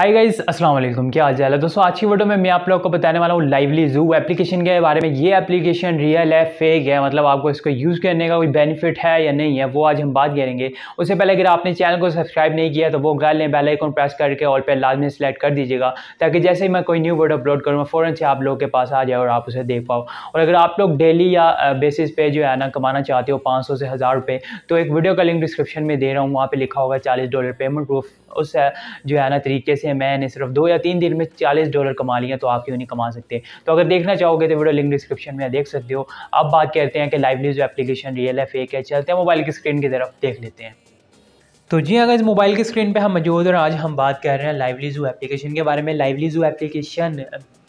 हाय guys अस्सलाम वालेकुम क्या हाल चाल है दोस्तों आज की वीडियो में मैं आप लोगों को बताने वाला हूँ लाइवली जू एप्लीकेशन के बारे में ये एप्लीकेशन रियल है फेक है मतलब आपको इसको यूज़ करने का कोई बेनिफिट है या नहीं है वो आज हम बात करेंगे उससे पहले अगर आपने चैनल को सब्सक्राइब नहीं किया तो वो गाल ने बेल प्रेस करके ऑल पे लाजमी सेलेक्ट कर दीजिएगा ताकि जैसे ही मैं कोई न्यू वीडियो अपलोड करूँ फ़ौरन से आप लोगों के पास आ जाए और आप उसे देख पाओ और अगर आप लोग डेली या बेसिस पे जो है ना कमाना चाहते हो पाँच से हज़ार रुपये तो एक वीडियो का लिंक डिस्क्रिप्शन में दे रहा हूँ वहाँ पर लिखा होगा चालीस डॉलर पेमेंट प्रूफ उस जो है ना तरीके से जिससे मैंने सिर्फ दो या तीन दिन में चालीस डॉलर कमा लिया तो आप क्यों नहीं कमा सकते तो अगर देखना चाहोगे तो वीडियो लिंक डिस्क्रिप्शन में देख सकते हो अब बात करते हैं कि लाइव न्यूज़ एप्लीकेशन रियल है फेक है चलते हैं मोबाइल की स्क्रीन की तरफ देख लेते हैं तो जी अगर हाँ इस मोबाइल की स्क्रीन पे हम मौजूद और आज हम बात कर रहे हैं लाइवली जू एप्लीकेशन के बारे में लाइवली जू एप्लीकेशन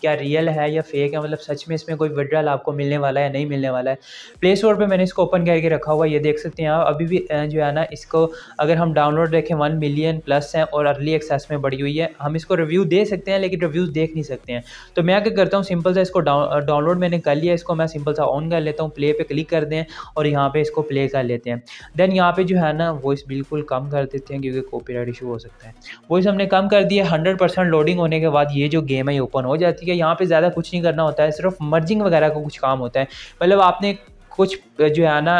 क्या रियल है या फेक है मतलब सच में इसमें कोई विड्रॉल आपको मिलने वाला है नहीं मिलने वाला है प्ले स्टोर पर मैंने इसको ओपन करके रखा हुआ ये देख सकते हैं आप अभी भी जो है ना इसको अगर हम डाउनलोड देखें वन मिलियन प्लस हैं और अर्ली एक्सेस में बढ़ी हुई है हम इसको रिव्यू दे सकते हैं लेकिन रिव्यूज़ देख नहीं सकते हैं तो मैं क्या करता हूँ सिंपल सा इसको डाउनलोड मैंने कर लिया इसको मैं सिंपल सा ऑन कर लेता हूँ प्ले पर क्लिक कर दें और यहाँ पर इसको प्ले कर लेते हैं देन यहाँ पर जो है ना वॉइस बिल्कुल कम कर देते हैं क्योंकि राइट इशू हो सकता है वॉइस हमने कम कर दिया हंड्रेड लोडिंग होने के बाद ये जो गेम है ओपन हो जाती है है यहाँ पे ज़्यादा कुछ नहीं करना होता है सिर्फ मर्जिंग वगैरह का कुछ काम होता है मतलब आपने कुछ जो है ना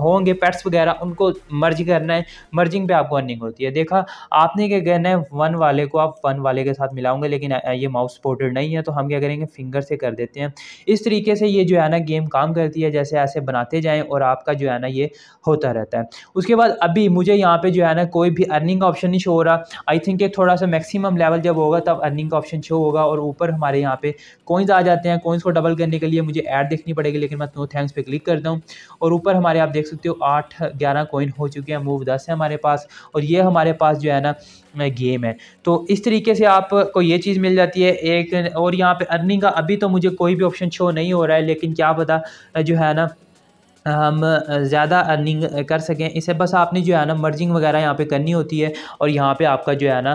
होंगे पेट्स वगैरह उनको मर्ज करना है मर्जिंग पे आपको अर्निंग होती है देखा आपने क्या कहना है वन वाले को आप वन वाले के साथ मिलाओगे लेकिन ये माउस सपोर्टेड नहीं है तो हम क्या करेंगे फिंगर से कर देते हैं इस तरीके से ये जो है ना गेम काम करती है जैसे ऐसे बनाते जाएँ और आपका जो है ना ये होता रहता है उसके बाद अभी मुझे यहाँ पर जो है ना कोई भी अर्निंग ऑप्शन नहीं शो हो रहा आई थिंक ये थोड़ा सा मैक्सिमम लेवल जब होगा तब अर्निंग का ऑप्शन शो होगा और ऊपर हमारे यहाँ पे कोइंस आ जाते हैं कोइंस को डबल करने के लिए मुझे ऐड देखनी पड़ेगी लेकिन मैं तो थैंक्स पे क्लिक करता हूँ और ऊपर हमारे आप देख सकते हो आठ ग्यारह कोइन हो चुके हैं मूव दस है हमारे पास और ये हमारे पास जो है ना गेम है तो इस तरीके से आपको ये चीज़ मिल जाती है एक और यहाँ पे अर्निंग का अभी तो मुझे कोई भी ऑप्शन शो नहीं हो रहा है लेकिन क्या पता जो है ना हम ज़्यादा अर्निंग कर सकें इसे बस आपने जो है ना मर्जिंग वगैरह यहाँ पे करनी होती है और यहाँ पे आपका जो है ना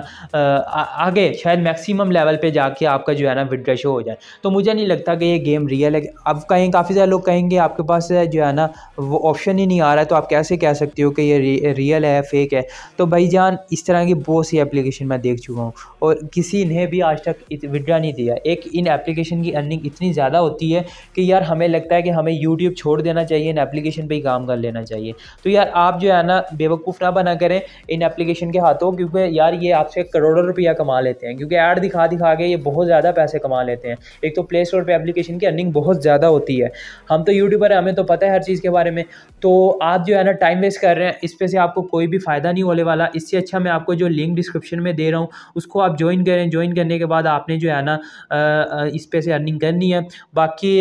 आगे शायद मैक्सिमम लेवल पे जाके आपका जो है ना विड्रा शो हो जाए तो मुझे नहीं लगता कि ये गेम रियल है अब कहीं काफ़ी सारे लोग कहेंगे आपके पास जो है ना वो ऑप्शन ही नहीं आ रहा है तो आप कैसे कह सकते हो कि ये रियल है फेक है तो भाई जान इस तरह की बहुत सी एप्लीकेशन मैं देख चुका हूँ और किसी ने भी आज तक विड्रा नहीं दिया एक इन एप्लीकेशन की अर्निंग इतनी ज़्यादा होती है कि यार हमें लगता है कि हमें यूट्यूब छोड़ देना चाहिए एप्लीकेशन पे ही काम कर लेना चाहिए तो यार आप जो है ना बेवकूफ़ ना बना करें इन एप्लीकेशन के हाथों क्योंकि यार ये आपसे करोड़ों रुपया कमा लेते हैं क्योंकि ऐड दिखा दिखा के ये बहुत ज़्यादा पैसे कमा लेते हैं एक तो प्ले स्टोर पर एप्लीकेशन की अर्निंग बहुत ज़्यादा होती है हम तो यूट्यूबर हैं हमें तो पता है हर चीज़ के बारे में तो आप जो है ना टाइम वेस्ट कर रहे हैं इस पर से आपको कोई भी फ़ायदा नहीं होने वाला इससे अच्छा मैं आपको जो लिंक डिस्क्रिप्शन में दे रहा हूँ उसको आप ज्वाइन करें ज्वाइन करने के बाद आपने जो है ना इस पर से अर्निंग करनी है बाकी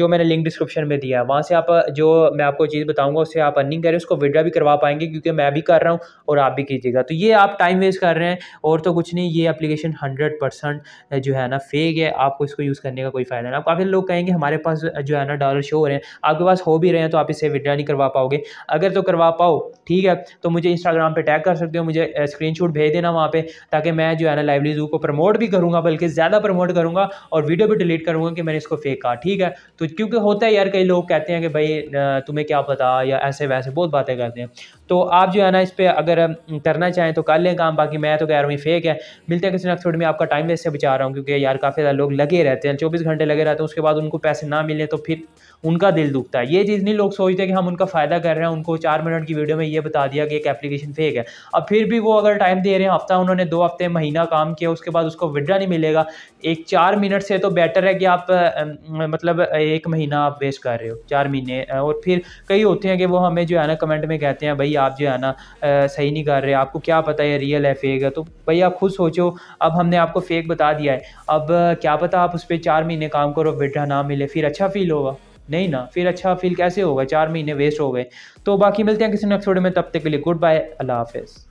जो मैंने लिंक डिस्क्रिप्शन में दिया है वहाँ से आप जो मैं आपको चीज़ बताऊंगा उससे आप अर्निंग करें उसको विड्रा भी करवा पाएंगे क्योंकि मैं भी कर रहा हूँ और आप भी कीजिएगा तो ये आप टाइम वेस्ट कर रहे हैं और तो कुछ नहीं ये एप्लीकेशन हंड्रेड परसेंट जो है ना फेक है आपको इसको यूज़ करने का कोई फ़ायदा नहीं आप काफ़ी लोग कहेंगे हमारे पास जो है ना डॉलर शो हो रहे हैं आपके पास हो भी रहे हैं तो आप इसे विड्रा नहीं करवा पाओगे अगर तो करवा पाओ ठीक है तो मुझे इंस्टाग्राम पर टैग कर सकते हो मुझे स्क्रीन भेज देना वहाँ पर ताकि मैं जो है ना लाइवली जू को प्रमोट भी करूँगा बल्कि ज़्यादा प्रमोट करूँगा और वीडियो भी डिलीट करूँगा कि मैंने इसको फेंका ठीक है तो क्योंकि होता है यार कई लोग कहते हैं कि भाई तुम्हें क्या पता या ऐसे वैसे बहुत बातें करते हैं तो आप जो है ना इस पर अगर करना चाहें तो कर लें काम बाकी मैं तो कह रहा हूँ फेक है मिलते हैं किसी नेक्स्ट में आपका टाइम वेस्ट से बचा रहा हूँ क्योंकि यार काफ़ी ज़्यादा लोग लगे रहते हैं चौबीस घंटे लगे रहते हैं उसके बाद उनको पैसे ना मिले तो फिर उनका दिल दुखता है ये चीज़ नहीं लोग सोचते कि हम उनका फ़ायदा कर रहे हैं उनको चार मिनट की वीडियो में ये बता दिया कि एक एप्लीकेशन फेक है अब फिर भी वो अगर टाइम दे रहे हैं हफ्ता उन्होंने दो हफ्ते महीना काम किया उसके बाद उसको विड्रा नहीं मिलेगा एक चार मिनट से तो बेटर है कि आप मतलब एक महीना आप वेस्ट कर रहे हो चार महीने और और फिर कई होते हैं कि वो हमें जो है ना कमेंट में कहते हैं भाई आप जो है ना सही नहीं कर रहे आपको क्या पता है रियल है फेक है तो भाई आप खुद सोचो अब हमने आपको फेक बता दिया है अब क्या पता आप उस पर चार महीने काम करो बेटा ना मिले फिर अच्छा फील होगा नहीं ना फिर अच्छा फील कैसे होगा चार महीने वेस्ट हो गए तो बाकी मिलते हैं किसी नेक्स्ट वीडियो में तब तक के लिए गुड बाय अल्लाह हाफिज़